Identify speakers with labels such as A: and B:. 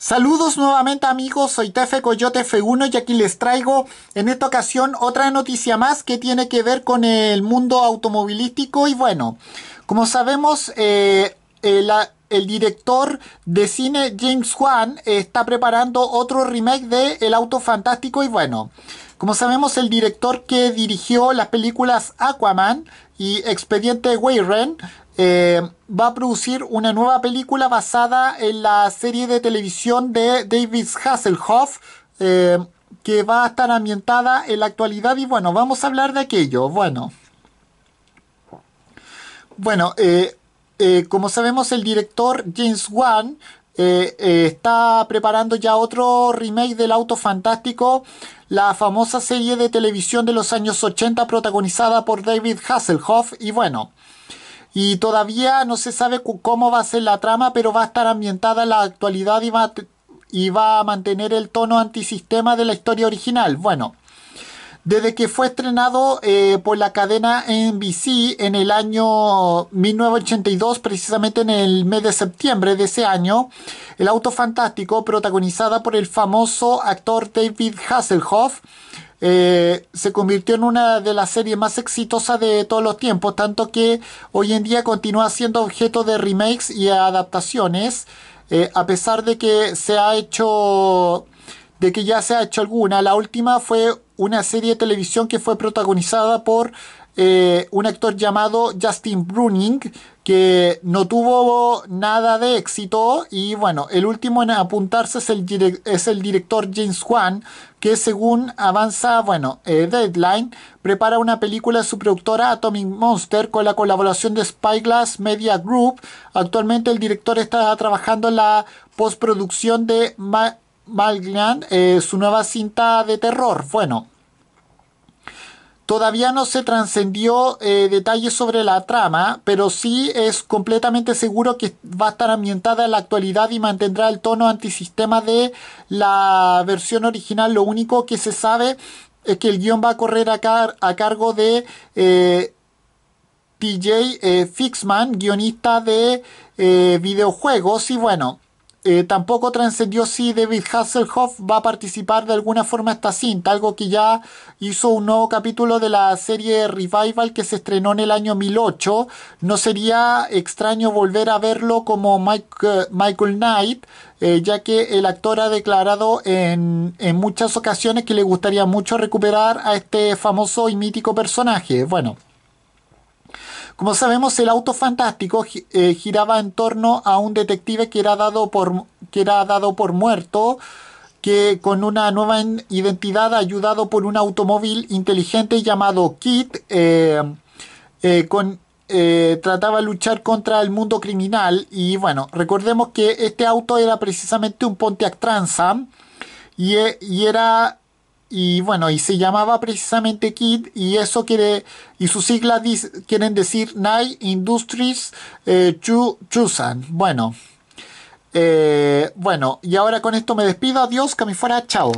A: Saludos nuevamente amigos, soy Tefe Coyote F1 y aquí les traigo en esta ocasión otra noticia más que tiene que ver con el mundo automovilístico y bueno, como sabemos eh, eh, la, el director de cine James Wan está preparando otro remake de El Auto Fantástico y bueno, como sabemos el director que dirigió las películas Aquaman y Expediente Weyren eh, va a producir una nueva película basada en la serie de televisión de David Hasselhoff eh, que va a estar ambientada en la actualidad y bueno, vamos a hablar de aquello, bueno. Bueno, eh, eh, como sabemos, el director James Wan eh, eh, está preparando ya otro remake del Auto Fantástico, la famosa serie de televisión de los años 80 protagonizada por David Hasselhoff. Y bueno, y todavía no se sabe cómo va a ser la trama, pero va a estar ambientada en la actualidad y y va a mantener el tono antisistema de la historia original. Bueno desde que fue estrenado eh, por la cadena NBC en el año 1982, precisamente en el mes de septiembre de ese año, El Auto Fantástico, protagonizada por el famoso actor David Hasselhoff, eh, se convirtió en una de las series más exitosas de todos los tiempos, tanto que hoy en día continúa siendo objeto de remakes y adaptaciones, eh, a pesar de que se ha hecho de que ya se ha hecho alguna. La última fue una serie de televisión que fue protagonizada por eh, un actor llamado Justin Bruning, que no tuvo nada de éxito. Y bueno, el último en apuntarse es el, es el director James Wan, que según avanza, bueno, eh, Deadline, prepara una película de su productora Atomic Monster con la colaboración de Spyglass Media Group. Actualmente el director está trabajando en la postproducción de... Malignant, eh, su nueva cinta de terror. Bueno, Todavía no se trascendió eh, detalles sobre la trama, pero sí es completamente seguro que va a estar ambientada en la actualidad y mantendrá el tono antisistema de la versión original. Lo único que se sabe es que el guión va a correr a, a cargo de eh, TJ Fixman, guionista de videojuegos. Y bueno, eh, tampoco trascendió si David Hasselhoff va a participar de alguna forma esta cinta, algo que ya hizo un nuevo capítulo de la serie Revival que se estrenó en el año 2008. No sería extraño volver a verlo como eh, Michael Knight, eh, ya que el actor ha declarado en, en muchas ocasiones que le gustaría mucho recuperar a este famoso y mítico personaje. Bueno. Como sabemos, el auto fantástico eh, giraba en torno a un detective que era dado por, que era dado por muerto, que con una nueva identidad ayudado por un automóvil inteligente llamado Kit, eh, eh, con, trataba de luchar contra el mundo criminal. Y bueno, recordemos que este auto era precisamente un Pontiac Transam y, y era y bueno, y se llamaba precisamente KID y eso quiere, y sus siglas quieren decir Night Industries eh, Chusan. Bueno, eh, bueno, y ahora con esto me despido, adiós, que me fuera, chao.